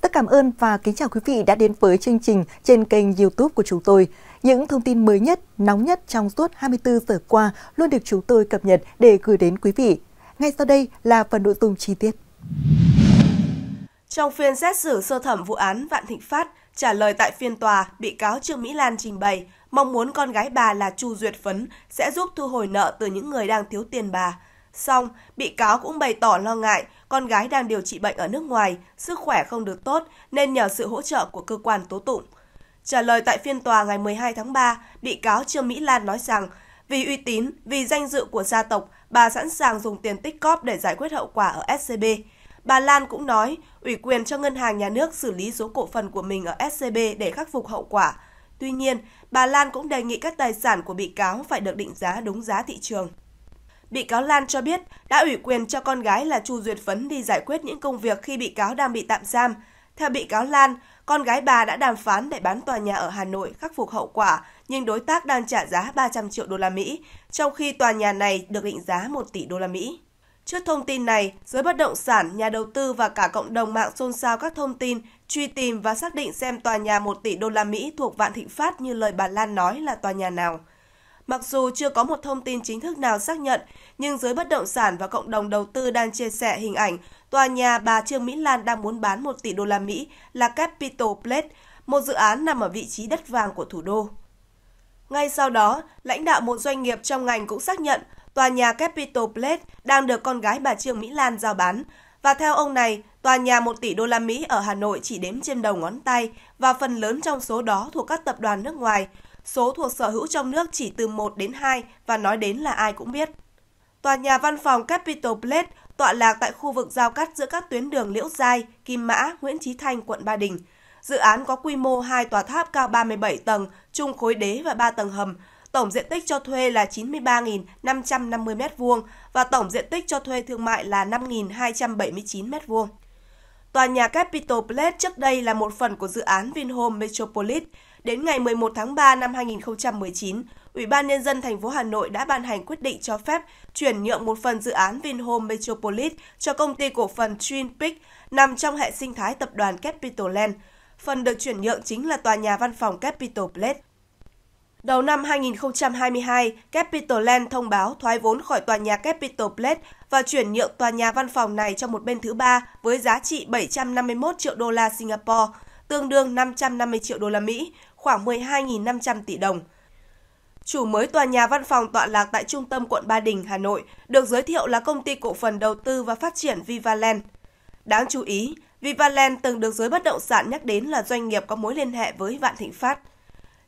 tất cảm ơn và kính chào quý vị đã đến với chương trình trên kênh YouTube của chúng tôi. Những thông tin mới nhất, nóng nhất trong suốt 24 giờ qua luôn được chúng tôi cập nhật để gửi đến quý vị. Ngay sau đây là phần nội dung chi tiết. Trong phiên xét xử sơ thẩm vụ án Vạn Thịnh Phát, trả lời tại phiên tòa, bị cáo Trương Mỹ Lan trình bày mong muốn con gái bà là Chu Duyệt Phấn sẽ giúp thu hồi nợ từ những người đang thiếu tiền bà. Song, bị cáo cũng bày tỏ lo ngại con gái đang điều trị bệnh ở nước ngoài, sức khỏe không được tốt nên nhờ sự hỗ trợ của cơ quan tố tụng. Trả lời tại phiên tòa ngày 12 tháng 3, bị cáo Trương Mỹ Lan nói rằng vì uy tín, vì danh dự của gia tộc, bà sẵn sàng dùng tiền tích cóp để giải quyết hậu quả ở SCB. Bà Lan cũng nói ủy quyền cho ngân hàng nhà nước xử lý số cổ phần của mình ở SCB để khắc phục hậu quả. Tuy nhiên, bà Lan cũng đề nghị các tài sản của bị cáo phải được định giá đúng giá thị trường. Bị cáo Lan cho biết đã ủy quyền cho con gái là Chu Duyệt Phấn đi giải quyết những công việc khi bị cáo đang bị tạm giam. Theo bị cáo Lan, con gái bà đã đàm phán để bán tòa nhà ở Hà Nội khắc phục hậu quả, nhưng đối tác đang trả giá 300 triệu đô la Mỹ, trong khi tòa nhà này được định giá 1 tỷ đô la Mỹ. Trước thông tin này, giới bất động sản, nhà đầu tư và cả cộng đồng mạng xôn xao các thông tin truy tìm và xác định xem tòa nhà 1 tỷ đô la Mỹ thuộc Vạn Thịnh Phát như lời bà Lan nói là tòa nhà nào. Mặc dù chưa có một thông tin chính thức nào xác nhận, nhưng giới bất động sản và cộng đồng đầu tư đang chia sẻ hình ảnh tòa nhà bà Trương Mỹ Lan đang muốn bán 1 tỷ đô la Mỹ là Capital Place, một dự án nằm ở vị trí đất vàng của thủ đô. Ngay sau đó, lãnh đạo một doanh nghiệp trong ngành cũng xác nhận tòa nhà Capital Place đang được con gái bà Trương Mỹ Lan giao bán. Và theo ông này, Tòa nhà 1 tỷ đô la Mỹ ở Hà Nội chỉ đếm trên đầu ngón tay và phần lớn trong số đó thuộc các tập đoàn nước ngoài. Số thuộc sở hữu trong nước chỉ từ 1 đến 2 và nói đến là ai cũng biết. Tòa nhà văn phòng Capital Place tọa lạc tại khu vực giao cắt giữa các tuyến đường Liễu Giai, Kim Mã, Nguyễn Chí Thanh, quận Ba Đình. Dự án có quy mô 2 tòa tháp cao 37 tầng, chung khối đế và 3 tầng hầm. Tổng diện tích cho thuê là 93.550 m2 và tổng diện tích cho thuê thương mại là 5.279 m2. Tòa nhà Capitol Place trước đây là một phần của dự án Vinhome Metropolis. Đến ngày 11 tháng 3 năm 2019, Ủy ban Nhân dân thành phố Hà Nội đã ban hành quyết định cho phép chuyển nhượng một phần dự án Vinhome Metropolis cho công ty cổ phần Twin Peaks nằm trong hệ sinh thái tập đoàn Capitol Land. Phần được chuyển nhượng chính là tòa nhà văn phòng Capitol Place. Đầu năm 2022, Capital Land thông báo thoái vốn khỏi tòa nhà Capital Place và chuyển nhượng tòa nhà văn phòng này cho một bên thứ ba với giá trị 751 triệu đô la Singapore, tương đương 550 triệu đô la Mỹ, khoảng 12.500 tỷ đồng. Chủ mới tòa nhà văn phòng tọa lạc tại trung tâm quận Ba Đình, Hà Nội, được giới thiệu là công ty cổ phần đầu tư và phát triển Vivaland. Đáng chú ý, Vivaland từng được giới bất động sản nhắc đến là doanh nghiệp có mối liên hệ với Vạn Thịnh Phát –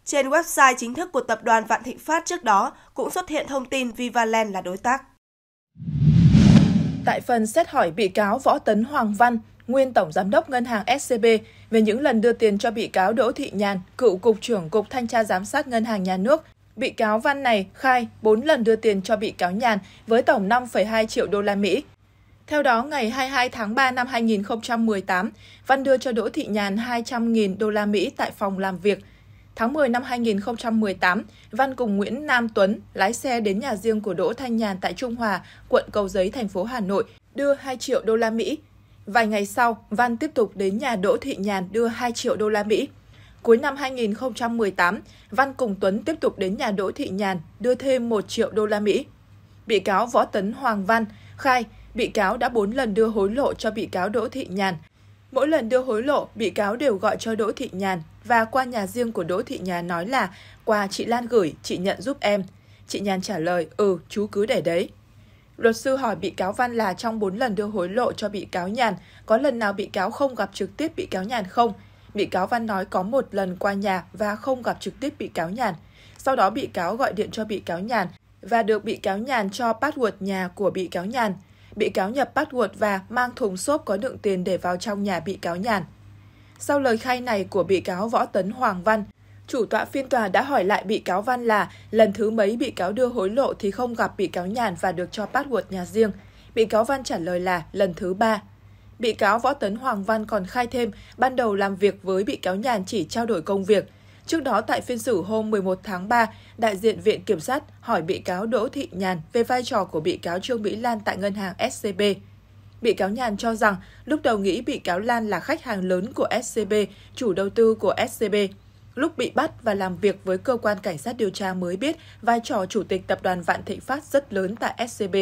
trên website chính thức của tập đoàn Vạn Thịnh Phát trước đó cũng xuất hiện thông tin Vivaland là đối tác. Tại phần xét hỏi bị cáo Võ Tấn Hoàng Văn, nguyên tổng giám đốc ngân hàng SCB về những lần đưa tiền cho bị cáo Đỗ Thị Nhàn, cựu cục trưởng cục thanh tra giám sát ngân hàng nhà nước. Bị cáo Văn này khai 4 lần đưa tiền cho bị cáo Nhàn với tổng 5,2 triệu đô la Mỹ. Theo đó, ngày 22 tháng 3 năm 2018, Văn đưa cho Đỗ Thị Nhàn 200.000 đô la Mỹ tại phòng làm việc – Tháng 10 năm 2018, Văn cùng Nguyễn Nam Tuấn lái xe đến nhà riêng của Đỗ Thanh Nhàn tại Trung Hòa, quận Cầu Giấy, thành phố Hà Nội, đưa 2 triệu đô la Mỹ. Vài ngày sau, Văn tiếp tục đến nhà Đỗ Thị Nhàn đưa 2 triệu đô la Mỹ. Cuối năm 2018, Văn cùng Tuấn tiếp tục đến nhà Đỗ Thị Nhàn đưa thêm 1 triệu đô la Mỹ. Bị cáo Võ Tấn Hoàng Văn khai, bị cáo đã 4 lần đưa hối lộ cho bị cáo Đỗ Thị Nhàn Mỗi lần đưa hối lộ, bị cáo đều gọi cho Đỗ Thị Nhàn và qua nhà riêng của Đỗ Thị Nhàn nói là quà chị Lan gửi, chị nhận giúp em. Chị Nhàn trả lời, ừ, chú cứ để đấy. Luật sư hỏi bị cáo Văn là trong 4 lần đưa hối lộ cho bị cáo Nhàn, có lần nào bị cáo không gặp trực tiếp bị cáo Nhàn không? Bị cáo Văn nói có một lần qua nhà và không gặp trực tiếp bị cáo Nhàn. Sau đó bị cáo gọi điện cho bị cáo Nhàn và được bị cáo Nhàn cho password nhà của bị cáo Nhàn bị cáo Nhập bắt guột và mang thùng xốp có đựng tiền để vào trong nhà bị cáo Nhàn. Sau lời khai này của bị cáo Võ Tấn Hoàng Văn, chủ tọa phiên tòa đã hỏi lại bị cáo Văn là lần thứ mấy bị cáo đưa hối lộ thì không gặp bị cáo Nhàn và được cho bắt guột nhà riêng. Bị cáo Văn trả lời là lần thứ ba. Bị cáo Võ Tấn Hoàng Văn còn khai thêm, ban đầu làm việc với bị cáo Nhàn chỉ trao đổi công việc – Trước đó, tại phiên xử hôm 11 tháng 3, đại diện Viện Kiểm sát hỏi bị cáo Đỗ Thị Nhàn về vai trò của bị cáo Trương Mỹ Lan tại ngân hàng SCB. Bị cáo Nhàn cho rằng lúc đầu nghĩ bị cáo Lan là khách hàng lớn của SCB, chủ đầu tư của SCB. Lúc bị bắt và làm việc với cơ quan cảnh sát điều tra mới biết vai trò chủ tịch tập đoàn Vạn Thịnh Phát rất lớn tại SCB.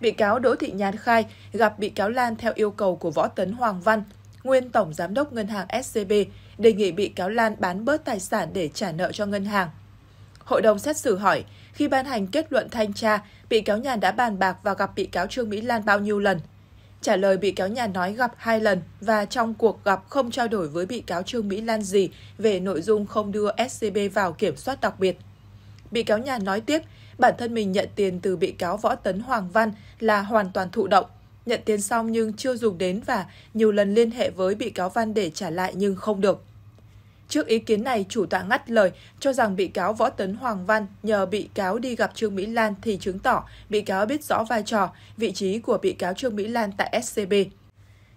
Bị cáo Đỗ Thị Nhàn khai gặp bị cáo Lan theo yêu cầu của Võ Tấn Hoàng Văn, nguyên Tổng Giám đốc Ngân hàng SCB, đề nghị bị cáo Lan bán bớt tài sản để trả nợ cho ngân hàng. Hội đồng xét xử hỏi, khi ban hành kết luận thanh tra, bị cáo Nhàn đã bàn bạc và gặp bị cáo Trương Mỹ Lan bao nhiêu lần? Trả lời bị cáo Nhàn nói gặp hai lần và trong cuộc gặp không trao đổi với bị cáo Trương Mỹ Lan gì về nội dung không đưa SCB vào kiểm soát đặc biệt. Bị cáo Nhàn nói tiếp, bản thân mình nhận tiền từ bị cáo Võ Tấn Hoàng Văn là hoàn toàn thụ động nhận tiền xong nhưng chưa dùng đến và nhiều lần liên hệ với bị cáo Văn để trả lại nhưng không được. Trước ý kiến này, chủ tọa ngắt lời cho rằng bị cáo Võ Tấn Hoàng Văn nhờ bị cáo đi gặp Trương Mỹ Lan thì chứng tỏ bị cáo biết rõ vai trò, vị trí của bị cáo Trương Mỹ Lan tại SCB.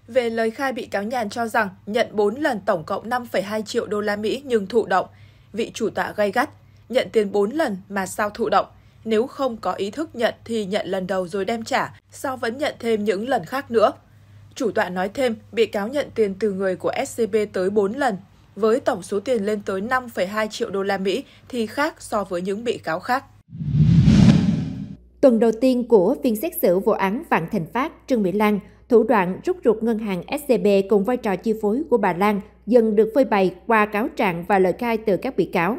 Về lời khai bị cáo Nhàn cho rằng nhận 4 lần tổng cộng 5,2 triệu đô la Mỹ nhưng thụ động. Vị chủ tọa gay gắt, nhận tiền 4 lần mà sao thụ động? Nếu không có ý thức nhận thì nhận lần đầu rồi đem trả, sao vẫn nhận thêm những lần khác nữa. Chủ tọa nói thêm, bị cáo nhận tiền từ người của SCB tới 4 lần, với tổng số tiền lên tới 5,2 triệu đô la Mỹ thì khác so với những bị cáo khác. Tuần đầu tiên của phiên xét xử vụ án Vạn Thành Phát, Trương Mỹ Lan, thủ đoạn rút ruột ngân hàng SCB cùng vai trò chi phối của bà Lan dần được phơi bày qua cáo trạng và lời khai từ các bị cáo.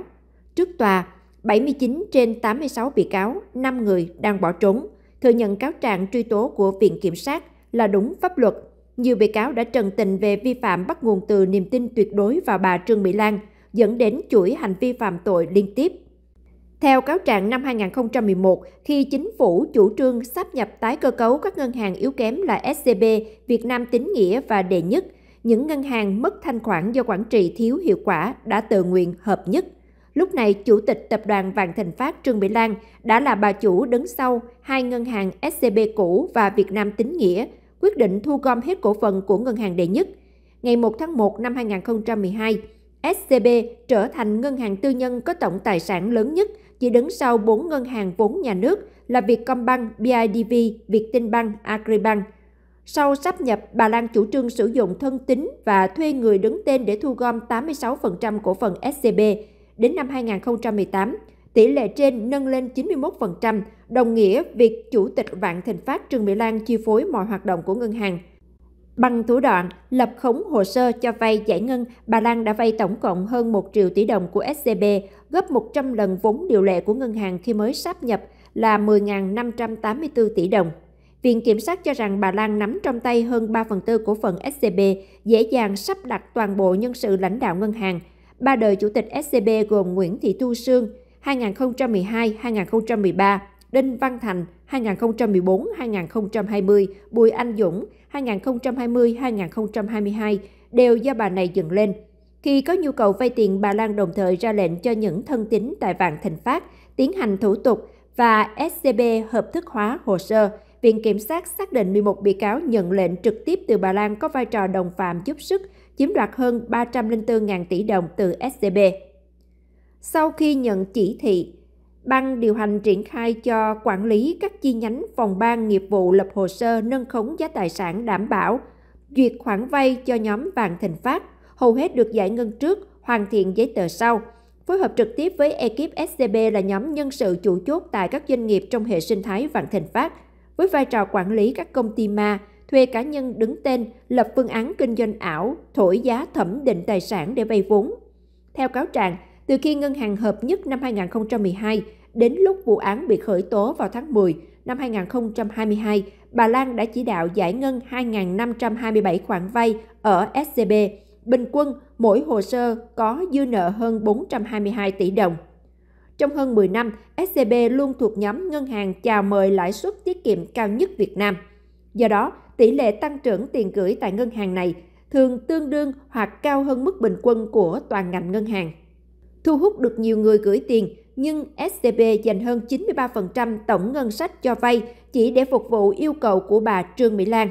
Trước tòa, 79 trên 86 bị cáo, 5 người đang bỏ trốn, thừa nhận cáo trạng truy tố của Viện Kiểm sát là đúng pháp luật. Nhiều bị cáo đã trần tình về vi phạm bắt nguồn từ niềm tin tuyệt đối vào bà Trương Mỹ Lan, dẫn đến chuỗi hành vi phạm tội liên tiếp. Theo cáo trạng năm 2011, khi chính phủ chủ trương sắp nhập tái cơ cấu các ngân hàng yếu kém là SCB, Việt Nam Tín Nghĩa và Đệ Nhất, những ngân hàng mất thanh khoản do quản trị thiếu hiệu quả đã tự nguyện hợp nhất – Lúc này, Chủ tịch Tập đoàn Vạn Thịnh Phát Trương Mỹ Lan đã là bà chủ đứng sau hai ngân hàng SCB cũ và Việt Nam Tín Nghĩa, quyết định thu gom hết cổ phần của ngân hàng đệ nhất. Ngày 1 tháng 1 năm 2012, SCB trở thành ngân hàng tư nhân có tổng tài sản lớn nhất, chỉ đứng sau 4 ngân hàng vốn nhà nước là Vietcombank, BIDV, Viettinbank, Agribank. Sau sắp nhập, bà Lan chủ trương sử dụng thân tín và thuê người đứng tên để thu gom 86% cổ phần SCB, đến năm 2018, tỷ lệ trên nâng lên 91%, đồng nghĩa việc Chủ tịch Vạn Thịnh Phát Trương Mỹ Lan chi phối mọi hoạt động của ngân hàng. Bằng thủ đoạn lập khống hồ sơ cho vay giải ngân, bà Lan đã vay tổng cộng hơn 1 triệu tỷ đồng của SCB, gấp 100 lần vốn điều lệ của ngân hàng khi mới sáp nhập là 10.584 tỷ đồng. Viện Kiểm sát cho rằng bà Lan nắm trong tay hơn 3 phần tư cổ phần SCB, dễ dàng sắp đặt toàn bộ nhân sự lãnh đạo ngân hàng, ba đời chủ tịch SCB gồm Nguyễn Thị Thu Sương 2012-2013, Đinh Văn Thành 2014-2020, Bùi Anh Dũng 2020-2022 đều do bà này dựng lên. Khi có nhu cầu vay tiền, bà Lan đồng thời ra lệnh cho những thân tín tại Vạn Thịnh Phát tiến hành thủ tục và SCB hợp thức hóa hồ sơ. Viện Kiểm sát xác định 11 bị cáo nhận lệnh trực tiếp từ bà Lan có vai trò đồng phạm giúp sức chiếm đoạt hơn 304.000 tỷ đồng từ SCB. Sau khi nhận chỉ thị, Ban điều hành triển khai cho quản lý các chi nhánh phòng ban nghiệp vụ lập hồ sơ nâng khống giá tài sản đảm bảo, duyệt khoản vay cho nhóm vàng thịnh phát, hầu hết được giải ngân trước, hoàn thiện giấy tờ sau. Phối hợp trực tiếp với ekip SCB là nhóm nhân sự chủ chốt tại các doanh nghiệp trong hệ sinh thái Vạn thịnh phát, với vai trò quản lý các công ty ma, thuê cá nhân đứng tên lập phương án kinh doanh ảo, thổi giá thẩm định tài sản để vay vốn. Theo cáo trạng, từ khi Ngân hàng Hợp nhất năm 2012 đến lúc vụ án bị khởi tố vào tháng 10 năm 2022, bà Lan đã chỉ đạo giải ngân 2.527 khoản vay ở SCB, bình quân mỗi hồ sơ có dư nợ hơn 422 tỷ đồng. Trong hơn 10 năm, SCB luôn thuộc nhóm ngân hàng chào mời lãi suất tiết kiệm cao nhất Việt Nam – Do đó, tỷ lệ tăng trưởng tiền gửi tại ngân hàng này thường tương đương hoặc cao hơn mức bình quân của toàn ngành ngân hàng. Thu hút được nhiều người gửi tiền, nhưng SCB dành hơn 93% tổng ngân sách cho vay chỉ để phục vụ yêu cầu của bà Trương Mỹ Lan.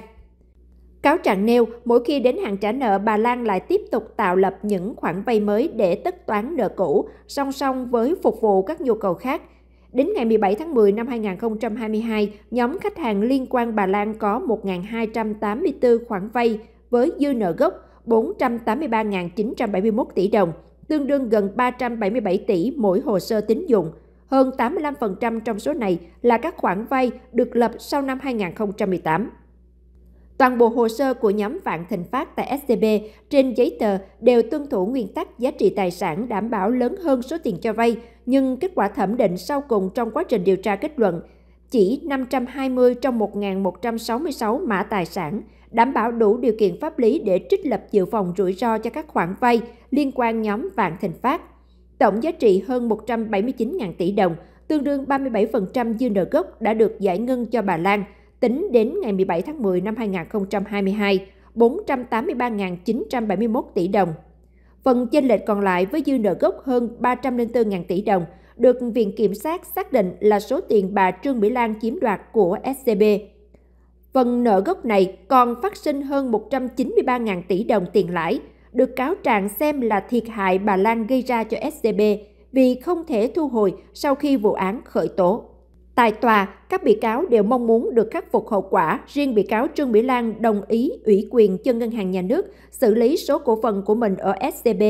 Cáo trạng nêu, mỗi khi đến hạn trả nợ, bà Lan lại tiếp tục tạo lập những khoản vay mới để tất toán nợ cũ, song song với phục vụ các nhu cầu khác – Đến ngày 17 tháng 10 năm 2022, nhóm khách hàng liên quan Bà Lan có 1.284 khoản vay với dư nợ gốc 483.971 tỷ đồng, tương đương gần 377 tỷ mỗi hồ sơ tín dụng. Hơn 85% trong số này là các khoản vay được lập sau năm 2018. Toàn bộ hồ sơ của nhóm Vạn Thịnh Phát tại SCB trên giấy tờ đều tuân thủ nguyên tắc giá trị tài sản đảm bảo lớn hơn số tiền cho vay, nhưng kết quả thẩm định sau cùng trong quá trình điều tra kết luận chỉ 520 trong 1.166 mã tài sản đảm bảo đủ điều kiện pháp lý để trích lập dự phòng rủi ro cho các khoản vay liên quan nhóm vạn thịnh phát. Tổng giá trị hơn 179.000 tỷ đồng, tương đương 37% dư nợ gốc đã được giải ngân cho bà Lan tính đến ngày 17 tháng 10 năm 2022, 483.971 tỷ đồng Phần chênh lệch còn lại với dư nợ gốc hơn 304.000 tỷ đồng được Viện Kiểm sát xác định là số tiền bà Trương Mỹ Lan chiếm đoạt của SCB. Phần nợ gốc này còn phát sinh hơn 193.000 tỷ đồng tiền lãi, được cáo trạng xem là thiệt hại bà Lan gây ra cho SCB vì không thể thu hồi sau khi vụ án khởi tố. Tại tòa, các bị cáo đều mong muốn được khắc phục hậu quả. Riêng bị cáo Trương Mỹ Lan đồng ý ủy quyền cho Ngân hàng Nhà nước xử lý số cổ phần của mình ở SCB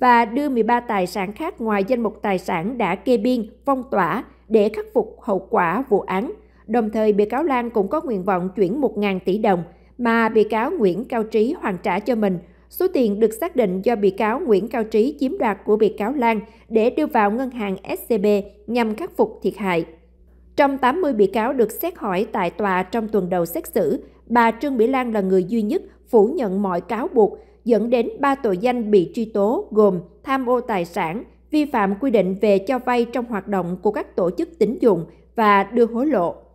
và đưa 13 tài sản khác ngoài danh mục tài sản đã kê biên, phong tỏa để khắc phục hậu quả vụ án. Đồng thời, bị cáo Lan cũng có nguyện vọng chuyển 1.000 tỷ đồng mà bị cáo Nguyễn Cao Trí hoàn trả cho mình. Số tiền được xác định do bị cáo Nguyễn Cao Trí chiếm đoạt của bị cáo Lan để đưa vào ngân hàng SCB nhằm khắc phục thiệt hại. Trong 80 bị cáo được xét hỏi tại tòa trong tuần đầu xét xử, bà Trương Mỹ Lan là người duy nhất phủ nhận mọi cáo buộc dẫn đến ba tội danh bị truy tố gồm tham ô tài sản, vi phạm quy định về cho vay trong hoạt động của các tổ chức tín dụng và đưa hối lộ.